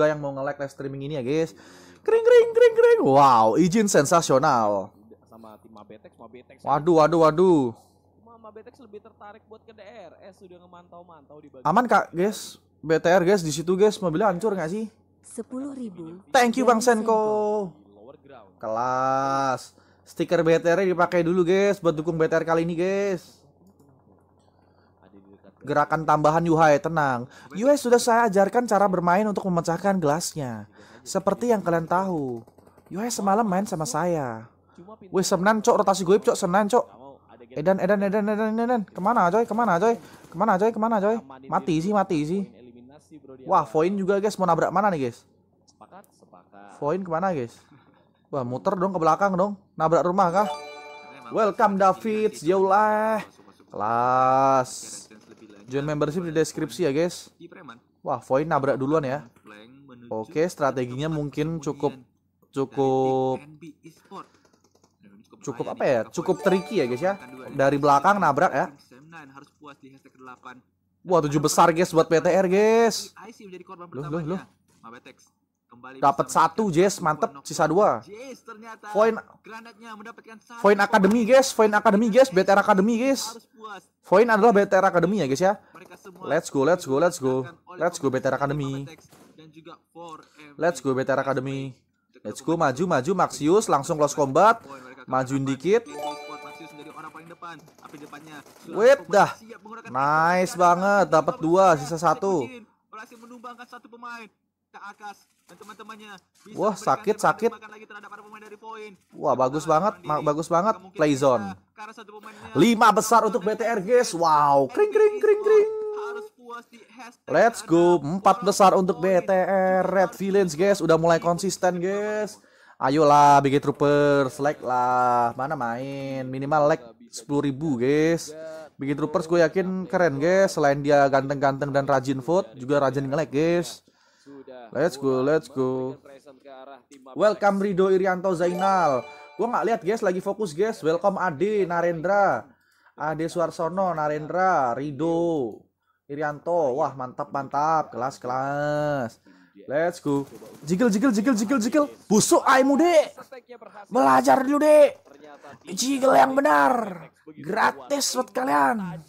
juga yang mau nge-like live streaming ini ya guys. Kering kering kering kering. Wow, izin sensasional. Sama tim Mabetex, Mabetex. Waduh, waduh, waduh. Mama lebih tertarik buat ke DRS eh, sudah ngemantau-mantau di bagian. Aman Kak, guys. BTR guys di situ guys mobilnya hancur nggak sih? Sepuluh ribu. Thank you Bang Senko. Kelas. Stiker btr dipakai dulu guys buat dukung BTR kali ini guys gerakan tambahan Yuhai, tenang. Yuhai sudah saya ajarkan cara bermain untuk memecahkan gelasnya. Seperti yang kalian tahu. Yuhai semalam main sama saya. Wih, senan cok, rotasi gue cok, senan cok. Edan, edan, edan, edan, edan. Kemana coy, kemana coy, kemana coy, kemana coy. Mati sih, mati sih. Wah, Voin juga guys, mau nabrak mana nih guys? Voin kemana guys? Wah, muter dong ke belakang dong. Nabrak rumah kah? Welcome David, jauh lah. Kelas. Join membership di deskripsi ya guys. Wah, Void nabrak duluan ya. Oke, strateginya mungkin cukup cukup ya? cukup apa ya? Cukup tricky ya guys ya. Dari belakang nabrak ya. Wah, tujuh besar guys buat PTR guys. Loh, loh, loh. Dapat satu, Jess. Mantep. Sisa dua. Point, Voin Academy, guys. Voin Academy, guys. BTR Academy, guys. Voin adalah BTR Academy ya, guys ya. Let's go, let's go, let's go. Let's go BTR Academy. Let's go BTR Academy. Let's go maju maju Maxius langsung close combat. Majuin dikit. Wait dah. Nice banget dapat dua sisa satu. Berhasil menumbangkan satu pemain. Ke atas teman-temannya Wah, sakit sakit. Wah, bagus banget, bagus banget play zone. Lima besar untuk BTR, guys. Wow, kring kring kring kring. Let's go, empat besar untuk BTR Red Villains, guys. Udah mulai konsisten, guys. Ayolah, BG Troopers, like lah. Mana main? Minimal like ribu guys. BG Troopers gue yakin keren, guys. Selain dia ganteng-ganteng dan rajin vote, juga rajin nge guys. Let's go, let's go. Welcome Rido Irianto Zainal. Gua nggak lihat guys, lagi fokus guys. Welcome Ade Narendra. Ade Suarsono, Narendra, Rido, Irianto. Wah, mantap mantap, kelas kelas. Let's go. Jigil jigil jigil jigil jigil. Busuk aimu, deh. Belajar dulu, deh. Jigil yang benar. Gratis buat kalian.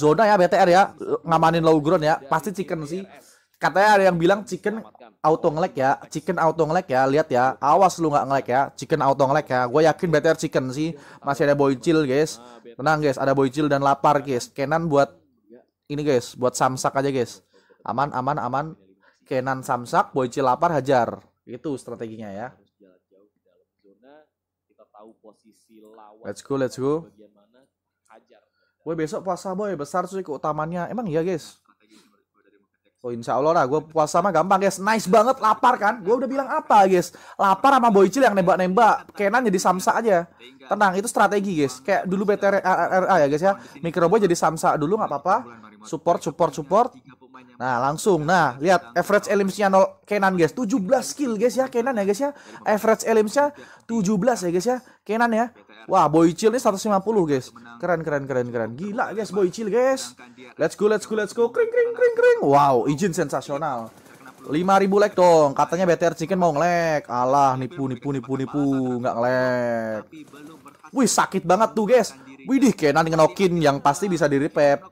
Zona ya BTR ya. Ngamanin low ground ya. Pasti chicken sih katanya ada yang bilang chicken auto ngelek ya chicken auto ngelek ya lihat ya awas lu nggak ngelek ya chicken auto ngelek ya gue yakin better chicken sih masih ada chill guys ah, tenang guys ada chill dan lapar guys kenan buat ya. ini guys buat samsak aja guys aman aman aman kenan samsak chill lapar hajar itu strateginya ya let's go let's go gue besok puasa boy besar sih keutamannya emang iya guys Oh insya Allah lah, gue puasa mah gampang guys. Nice banget, lapar kan? Gue udah bilang apa guys? Lapar sama Boycil yang nembak-nembak. Kenan jadi Samsa aja. Tenang, itu strategi guys. Kayak dulu BTRA ya guys ya. Microboy jadi Samsa dulu nggak apa-apa. Support, support, support. Nah, langsung. Nah, lihat average elimsnya nol Kenan guys. 17 kill guys ya Kenan ya guys ya. Average elimsnya 17 ya guys ya. Kenan ya. Wah, boy chill ini 150 guys. Keren keren keren keren. Gila guys boy chill guys. Let's go let's go let's go. Kring kring kring kring. Wow, izin sensasional. 5000 like dong. Katanya BTR Chicken mau ngelek. Alah, nipu nipu nipu nipu, nggak ngelek. Wih, sakit banget tuh guys. Widih, Kenan ngenokin yang pasti bisa repep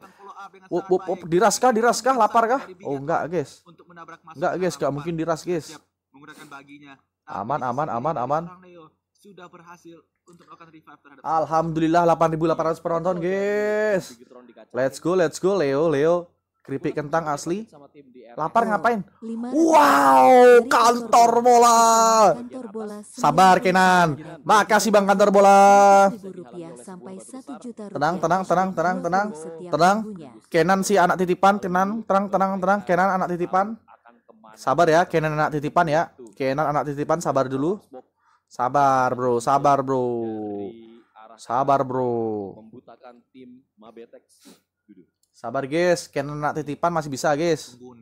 Wop, wop, wop. diras diraskah, lapar kah? Oh enggak guys. Enggak guys, gak mungkin diras guys. Aman, aman, aman, aman. Sudah berhasil untuk Alhamdulillah 8800 penonton guys. Let's go, let's go Leo, Leo. Keripik kentang asli. Lapar ngapain? Wow, kantor bola. Sabar Kenan. Makasih Bang kantor bola. Tenang, tenang, tenang, tenang, tenang. Tenang. Kenan si anak titipan, Kenan, tenang, tenang, tenang. Kenan anak titipan. Sabar ya, Kenan anak titipan ya. Kenan anak titipan sabar dulu. Sabar, Bro. Sabar, Bro. Sabar, Bro. Membutakan tim Mabetex Sabar guys, kena nak titipan masih bisa guys. Tunggu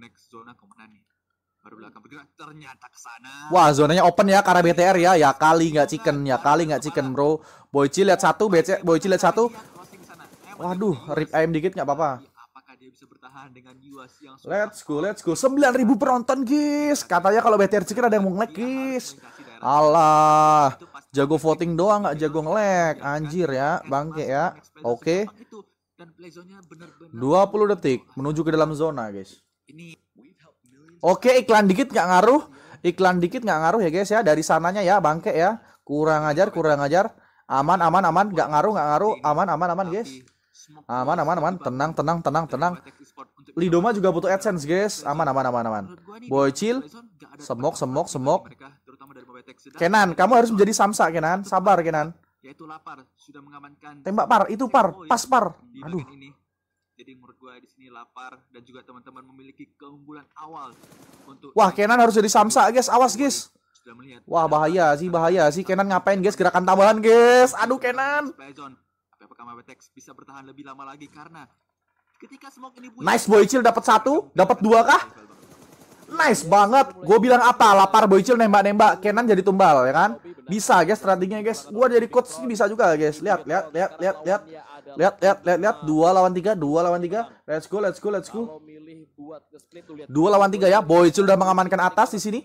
Wah, zonanya open ya karena BTR ya. Ya kali nggak chicken, ya kali nggak chicken, Bro. Boyci lihat satu, BC Boyci lihat satu. Iya, eh, Waduh, rip aim dikit nggak apa-apa. Iya, let's go, let's go. sembilan ribu penonton, guys. Katanya kalau BTR chicken ada yang mau nge-lag, iya, guys. Alah, jago voting doang nggak jago nge kan? Anjir ya, bangke ya. Oke. Okay. Dan 20 detik menuju ke dalam zona, guys. Oke, iklan dikit nggak ngaruh. Iklan dikit nggak ngaruh ya, guys ya. Dari sananya ya, bangke ya. Kurang ajar, kurang ajar. Aman, aman, aman. Nggak ngaruh, nggak ngaruh. Aman, aman, aman, guys. Aman, aman, aman. Tenang, tenang, tenang, tenang. Lidoma juga butuh AdSense, guys. Aman, aman, aman, aman. Boycil, semok, semok, semok. Kenan, kamu harus menjadi Samsa, Kenan. Sabar, Kenan yaitu lapar sudah mengamankan tembak par itu par pas par aduh ini jadi menurut gue di sini lapar dan juga teman-teman memiliki keunggulan awal untuk wah Kenan harus jadi samsa guys awas guys sudah melihat wah bahaya sih bahaya sih Kenan ngapain guys gerakan tambahan guys aduh Kenan apakah Mabetex bisa bertahan lebih lama lagi karena ketika smoke ini nice boy chill dapat satu dapat dua kah Nice banget. Gue bilang apa? Lapar Boycil nembak-nembak. Kenan jadi tumbal ya kan? Bisa guys strateginya guys. Gue jadi coach ini bisa juga guys. Lihat, lihat, lihat, lihat, lihat. Lihat, lihat, lihat, lihat. Dua lawan tiga, dua lawan tiga. Let's go, let's go, let's go. Dua lawan tiga ya. Boycil udah mengamankan atas di sini.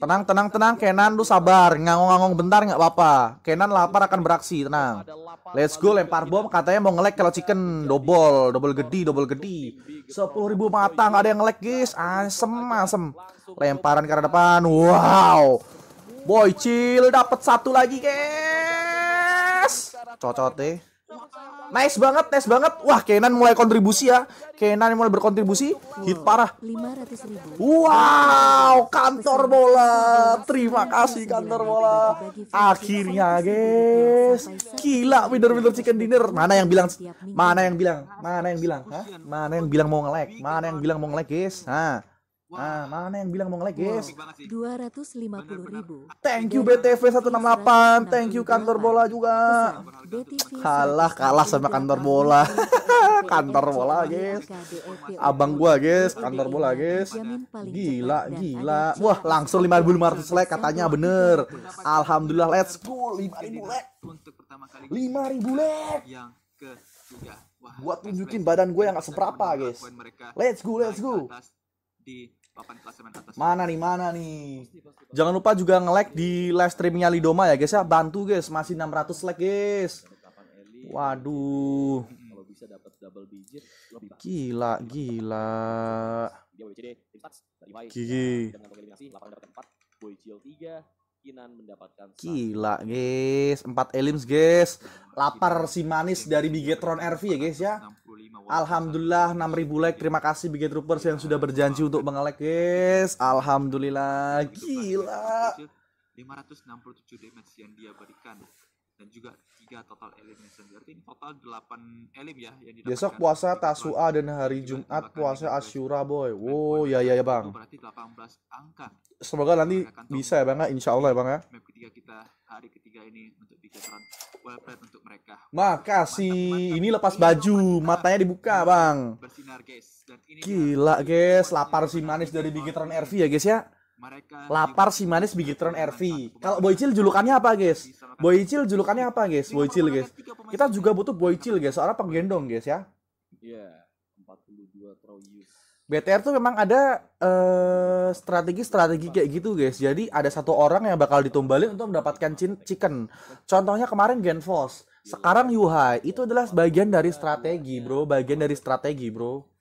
Tenang, tenang, tenang. Kenan, lu sabar. Ngangong-ngangong bentar nggak apa-apa. Kenan lapar akan beraksi, tenang. Let's go, lempar bom. Katanya mau ngelek kalau chicken. Double, double gede, double gede. Sepuluh ribu mata, nggak ada yang ngelek, guys. Asem, asem. Lemparan ke arah depan. Wow. Boy, chill. Dapat satu lagi, guys. Cocote nice banget, nice banget. Wah, Kenan mulai kontribusi ya. Kenan mulai berkontribusi, hit parah. Wow, kantor bola. Terima kasih kantor bola. Akhirnya, guys. Gila, winner-winner chicken dinner. Mana yang bilang? Mana yang bilang? Mana yang bilang? Hah? Mana yang bilang mau nge-lag? Mana yang bilang mau nge-lag, guys? hah. Nah, mana yang bilang mau nge-like, guys? Dua ratus ribu. Thank you BTV 168, thank you kantor bola juga. Kalah, kalah sama kantor bola. kantor bola, guys. Abang gua, guys, kantor bola, guys. Gila, gila. Wah, langsung 5500 like katanya bener. Alhamdulillah, let's go 5000 like. 5000 like. Yang ketiga. Buat tunjukin badan gue yang gak seberapa, guys. Let's go, let's go. Mana nih, mana nih? Jangan lupa juga nge-like di live streamingnya Lidoma ya guys ya. Bantu guys, masih 600 like guys. Waduh. Hmm, kalau bisa dapat double digit lebih Gila, gila. Gigi. Gila guys, 4 elims guys. Lapar si manis dari Bigetron RV ya guys ya. Alhamdulillah 6000 like. Terima kasih Big Troopers yang sudah berjanji untuk mengelek, guys. Alhamdulillah. Gila. 567 damage yang dia berikan dan juga tiga total elimination. Berarti ini total 8 elim ya yang didapatkan. Besok puasa Tasu'a dan hari Jumat puasa Asyura boy. Wow, ya ya ya Bang. Berarti 18 angka. Semoga nanti bisa ya Bang ya, insyaallah ya Bang ya. Map ketiga kita hari ketiga ini untuk bicaran welfare untuk mereka. Makasih. Ini lepas baju, matanya dibuka, Bang. Bersinar guys. Dan ini Gila guys, lapar si manis dari Bigetron RV ya guys ya. Lapar si manis Bigitron RV. Kalau Boycil julukannya apa, guys? Boycil julukannya apa, guys? Boycil, guys. Kita juga butuh Boycil, guys. Seorang penggendong, guys ya. Iya, 42 BTR tuh memang ada eh, strategi-strategi uh, kayak gitu guys. Jadi ada satu orang yang bakal ditumbalin untuk mendapatkan chicken. Contohnya kemarin Genfos, iya. sekarang Yuhai. Itu adalah bagian dari strategi, bro. Bagian dari strategi, bro.